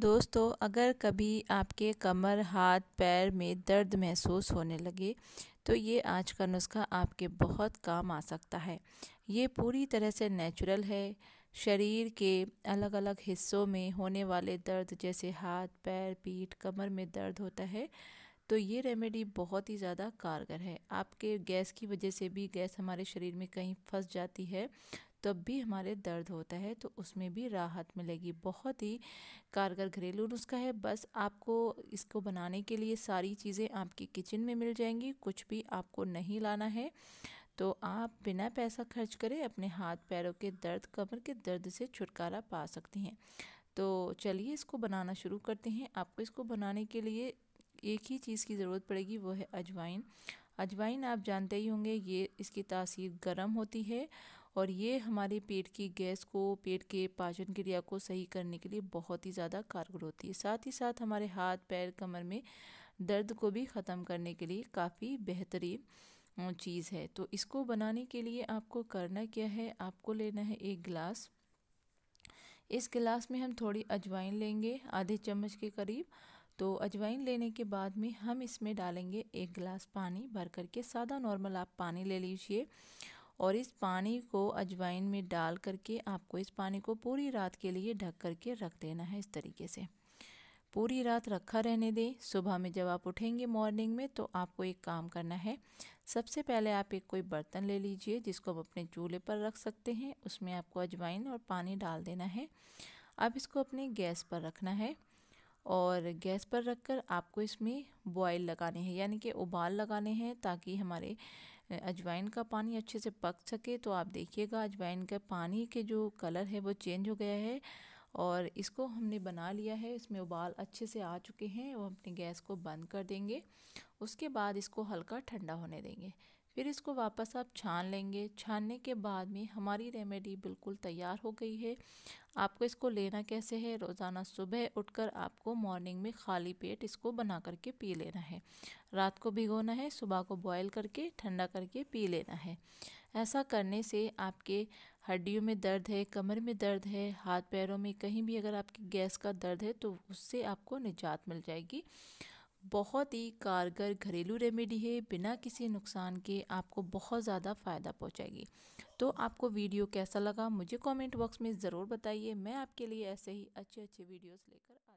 दोस्तों अगर कभी आपके कमर हाथ पैर में दर्द महसूस होने लगे तो ये आज का नुस्खा आपके बहुत काम आ सकता है ये पूरी तरह से नेचुरल है शरीर के अलग अलग हिस्सों में होने वाले दर्द जैसे हाथ पैर पीठ कमर में दर्द होता है तो ये रेमेडी बहुत ही ज़्यादा कारगर है आपके गैस की वजह से भी गैस हमारे शरीर में कहीं फंस जाती है तब भी हमारे दर्द होता है तो उसमें भी राहत मिलेगी बहुत ही कारगर घरेलू नुस्खा है बस आपको इसको बनाने के लिए सारी चीज़ें आपकी किचन में मिल जाएंगी कुछ भी आपको नहीं लाना है तो आप बिना पैसा खर्च करें अपने हाथ पैरों के दर्द कमर के दर्द से छुटकारा पा सकते हैं तो चलिए इसको बनाना शुरू करते हैं आपको इसको बनाने के लिए एक ही चीज़ की ज़रूरत पड़ेगी वो है अजवाइन अजवाइन आप जानते ही होंगे ये इसकी तासीर गर्म होती है और ये हमारे पेट की गैस को पेट के पाचन क्रिया को सही करने के लिए बहुत ही ज़्यादा कारगर होती है साथ ही साथ हमारे हाथ पैर कमर में दर्द को भी ख़त्म करने के लिए काफ़ी बेहतरीन चीज़ है तो इसको बनाने के लिए आपको करना क्या है आपको लेना है एक गिलास इस गिलास में हम थोड़ी अजवाइन लेंगे आधे चम्मच के करीब तो अजवाइन लेने के बाद में हम इसमें डालेंगे एक गिलास पानी भर करके सादा नॉर्मल आप पानी ले लीजिए और इस पानी को अजवाइन में डाल करके आपको इस पानी को पूरी रात के लिए ढक करके रख देना है इस तरीके से पूरी रात रखा रहने दें सुबह में जब आप उठेंगे मॉर्निंग में तो आपको एक काम करना है सबसे पहले आप एक कोई बर्तन ले लीजिए जिसको आप अपने चूल्हे पर रख सकते हैं उसमें आपको अजवाइन और पानी डाल देना है अब इसको अपने गैस पर रखना है और गैस पर रखकर आपको इसमें बॉयल लगाने हैं यानी कि उबाल लगाने हैं ताकि हमारे अजवाइन का पानी अच्छे से पक सके तो आप देखिएगा अजवाइन के पानी के जो कलर है वो चेंज हो गया है और इसको हमने बना लिया है इसमें उबाल अच्छे से आ चुके हैं वो अपने गैस को बंद कर देंगे उसके बाद इसको हल्का ठंडा होने देंगे फिर इसको वापस आप छान लेंगे छानने के बाद में हमारी रेमेडी बिल्कुल तैयार हो गई है आपको इसको लेना कैसे है रोज़ाना सुबह उठकर आपको मॉर्निंग में खाली पेट इसको बना करके पी लेना है रात को भिगोना है सुबह को बॉयल करके ठंडा करके पी लेना है ऐसा करने से आपके हड्डियों में दर्द है कमर में दर्द है हाथ पैरों में कहीं भी अगर आपकी गैस का दर्द है तो उससे आपको निजात मिल जाएगी बहुत ही कारगर घरेलू रेमेडी है बिना किसी नुकसान के आपको बहुत ज़्यादा फ़ायदा पहुँचाएगी तो आपको वीडियो कैसा लगा मुझे कमेंट बॉक्स में ज़रूर बताइए मैं आपके लिए ऐसे ही अच्छे अच्छे वीडियोस लेकर